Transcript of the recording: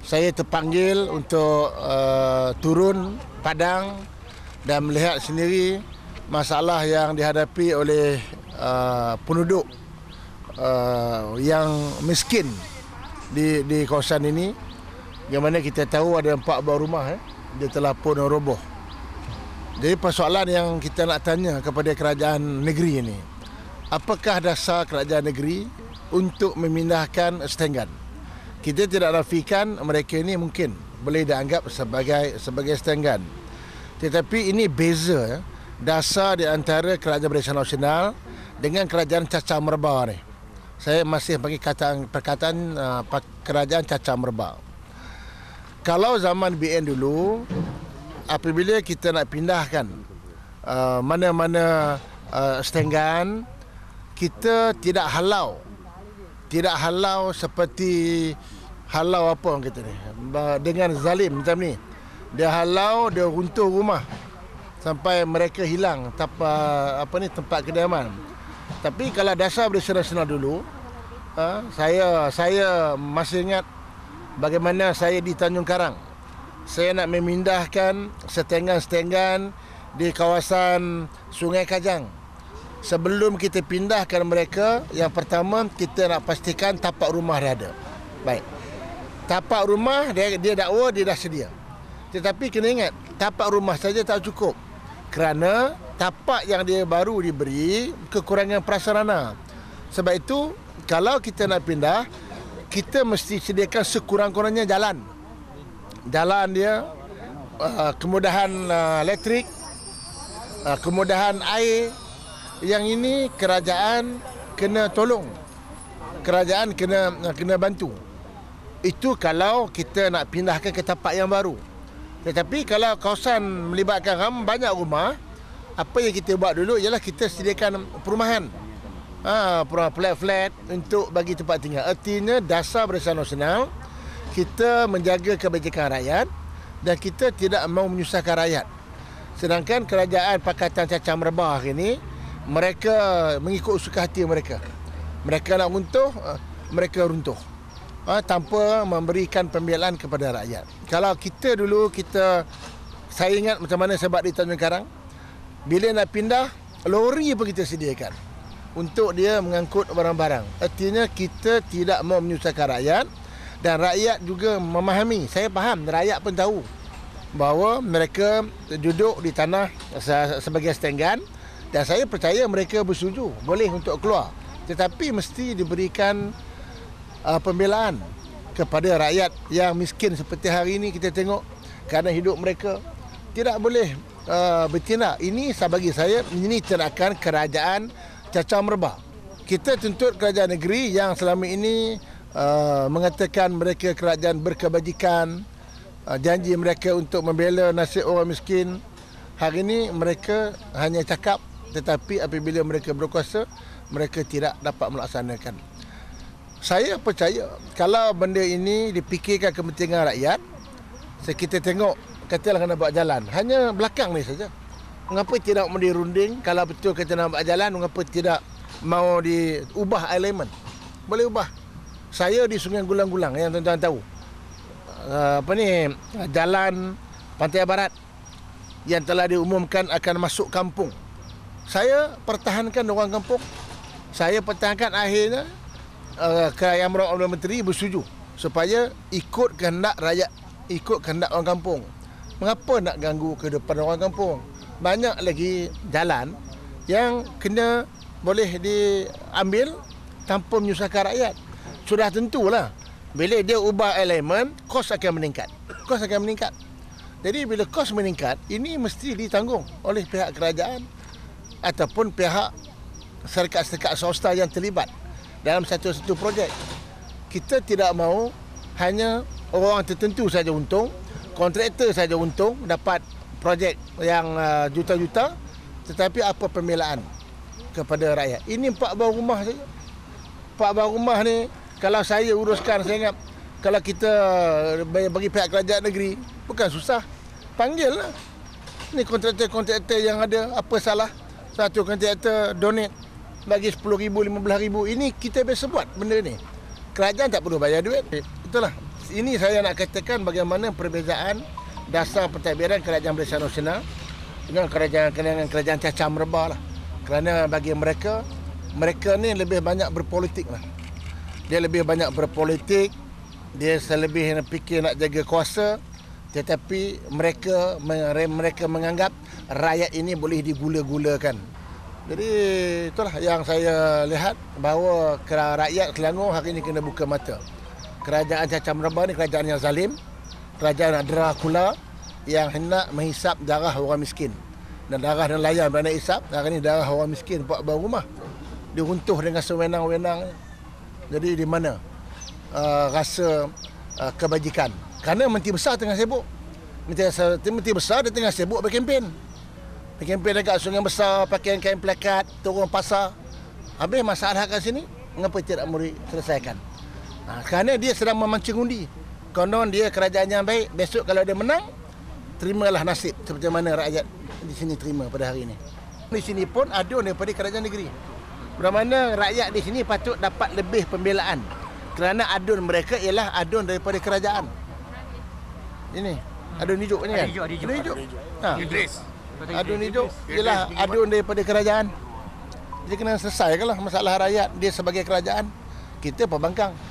saya terpanggil untuk uh, turun padang dan melihat sendiri masalah yang dihadapi oleh uh, penduduk uh, yang miskin di di kawasan ini yang mana kita tahu ada empat buah rumah eh dia telah pun roboh. Jadi persoalan yang kita nak tanya kepada kerajaan negeri ini. Apakah dasar kerajaan negeri untuk memindahkan Stengan? kita tidak rafikan mereka ini mungkin boleh dianggap sebagai sebagai stengan. Tetapi ini beza ya. dasar di antara kerajaan Malaysia Nasional dengan kerajaan Cacah Merba ni. Saya masih bagi kata perkataan uh, kerajaan Cacah Merba. Kalau zaman BN dulu apabila kita nak pindahkan uh, mana-mana uh, stengan kita tidak halau tidak halau seperti halau apa orang kata ni dengan zalim macam ni dia halau dia runtuh rumah sampai mereka hilang tanpa apa ni tempat kediaman tapi kalau dasar bersenar-senar dulu ha, saya saya masih ingat bagaimana saya di Tanjung Karang saya nak memindahkan setenggan-setenggan di kawasan Sungai Kajang sebelum kita pindahkan mereka yang pertama kita nak pastikan tapak rumah ada baik tapak rumah dia dia dakwa dia dah sedia. Tetapi kena ingat tapak rumah saja tak cukup. Kerana tapak yang dia baru diberi kekurangan prasarana. Sebab itu kalau kita nak pindah kita mesti sediakan sekurang-kurangnya jalan. Jalan dia uh, kemudahan uh, elektrik, uh, kemudahan air. Yang ini kerajaan kena tolong. Kerajaan kena kena bantu. Itu kalau kita nak pindahkan ke tempat yang baru. Tetapi kalau kawasan melibatkan ram, banyak rumah, apa yang kita buat dulu ialah kita sediakan perumahan. Ha, perumahan flat-flat untuk bagi tempat tinggal. Artinya dasar berdasarkan nasional, kita menjaga kebajikan rakyat dan kita tidak mahu menyusahkan rakyat. Sedangkan kerajaan Pakatan Cacang Merbah hari ini, mereka mengikut suka hati mereka. Mereka nak runtuh, eh, mereka runtuh uh, tanpa memberikan pembelaan kepada rakyat. Kalau kita dulu kita saya ingat macam mana saya sebab di Tanjung Karang bila nak pindah lori pun kita sediakan untuk dia mengangkut barang-barang. Artinya kita tidak mahu menyusahkan rakyat dan rakyat juga memahami. Saya faham rakyat pun tahu bahawa mereka duduk di tanah sebagai setenggan dan saya percaya mereka bersetuju boleh untuk keluar tetapi mesti diberikan uh, pembelaan kepada rakyat yang miskin seperti hari ini kita tengok kerana hidup mereka tidak boleh uh, bertindak. Ini bagi saya ini tindakan kerajaan cacau merbah. Kita tuntut kerajaan negeri yang selama ini uh, mengatakan mereka kerajaan berkebajikan, uh, janji mereka untuk membela nasib orang miskin. Hari ini mereka hanya cakap tetapi apabila mereka berkuasa, mereka tidak dapat melaksanakan saya percaya kalau benda ini dipikirkan kepentingan rakyat, so kita tengok katalah kena buat jalan. Hanya belakang ni saja. Mengapa tidak mau dirunding kalau betul kita nak buat jalan, mengapa tidak mau diubah elemen? Boleh ubah. Saya di Sungai Gulang-Gulang yang tuan-tuan tahu. Ah, apa ni jalan Pantai Barat yang telah diumumkan akan masuk kampung. Saya pertahankan orang kampung. Saya pertahankan akhirnya uh, eh, kerajaan merawat Allah Menteri bersetuju supaya ikut kehendak rakyat, ikut kehendak orang kampung. Mengapa nak ganggu ke depan orang kampung? Banyak lagi jalan yang kena boleh diambil tanpa menyusahkan rakyat. Sudah tentulah bila dia ubah elemen, kos akan meningkat. Kos akan meningkat. Jadi bila kos meningkat, ini mesti ditanggung oleh pihak kerajaan ataupun pihak serikat-serikat swasta yang terlibat dalam satu-satu projek. Kita tidak mahu hanya orang tertentu saja untung, kontraktor saja untung dapat projek yang uh, juta-juta tetapi apa pembelaan kepada rakyat. Ini empat bahagian rumah saja. Empat bahagian rumah ni kalau saya uruskan saya ingat kalau kita uh, bagi, bagi pihak kerajaan negeri bukan susah. Panggil lah. Ini kontraktor-kontraktor yang ada apa salah satu kontraktor donate bagi RM10,000, RM15,000. Ini kita biasa buat benda ni. Kerajaan tak perlu bayar duit. Itulah. Eh. Ini saya nak katakan bagaimana perbezaan dasar pertabiran Kerajaan Malaysia Nasional dengan kerajaan-kerajaan kerajaan cacam rebah lah. Kerana bagi mereka, mereka ni lebih banyak berpolitik lah. Dia lebih banyak berpolitik, dia selebih fikir nak jaga kuasa tetapi mereka mereka menganggap rakyat ini boleh digula-gulakan. Jadi itulah yang saya lihat bahawa rakyat Selangor hari ini kena buka mata. Kerajaan Cacam Rebah ini kerajaan yang zalim, kerajaan Dracula yang hendak menghisap darah orang miskin. Dan darah layan berani hisap, hari ini darah orang miskin buat bawah rumah. Diruntuh dengan sewenang-wenang. Jadi di mana uh, rasa uh, kebajikan? Kerana Menteri Besar tengah sibuk. Menteri, Besar dia tengah sibuk berkempen berkempen dekat sungai besar, pakai kain plakat, turun pasar. Habis masalah kat sini, mengapa tidak murid selesaikan? Ha, kerana dia sedang memancing undi. Konon dia kerajaan yang baik, besok kalau dia menang, terimalah nasib seperti mana rakyat di sini terima pada hari ini. Di sini pun ada daripada kerajaan negeri. Bermakna rakyat di sini patut dapat lebih pembelaan. Kerana adun mereka ialah adun daripada kerajaan. Ini. Adun hijau ni kan? Adun hijau. Adun hijau. Adun hijau. Ha. Idris adun hidup ialah adun daripada kerajaan. Dia kena selesaikanlah masalah rakyat dia sebagai kerajaan. Kita pembangkang.